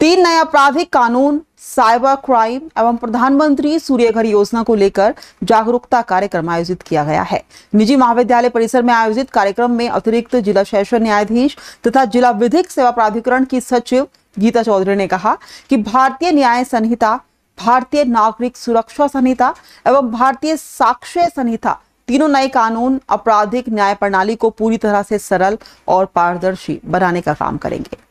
तीन नए आपराधिक कानून साइबर क्राइम एवं प्रधानमंत्री सूर्यघर योजना को लेकर जागरूकता कार्यक्रम आयोजित किया गया है निजी महाविद्यालय परिसर में आयोजित कार्यक्रम में अतिरिक्त जिला सेशन न्यायाधीश तथा जिला विधिक सेवा प्राधिकरण की सचिव गीता चौधरी ने कहा कि भारतीय न्याय संहिता भारतीय नागरिक सुरक्षा संहिता एवं भारतीय साक्ष्य संहिता तीनों नए कानून आपराधिक न्याय प्रणाली को पूरी तरह से सरल और पारदर्शी बनाने का काम करेंगे